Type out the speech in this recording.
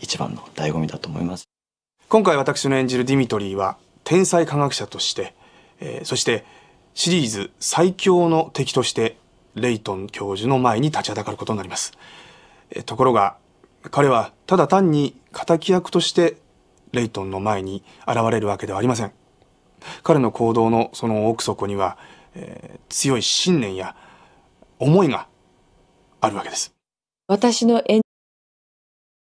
一番の醍醐味だと思います今回私の演じるディミトリーは天才科学者として、えー、そしてシリーズ最強の敵としてレイトン教授の前に立ちはだかることになります、えー、ところが彼はただ単に敵役としてレイトンの前に現れるわけではありません彼の行動のその奥底には、えー、強い信念や思いがあるわけです私の演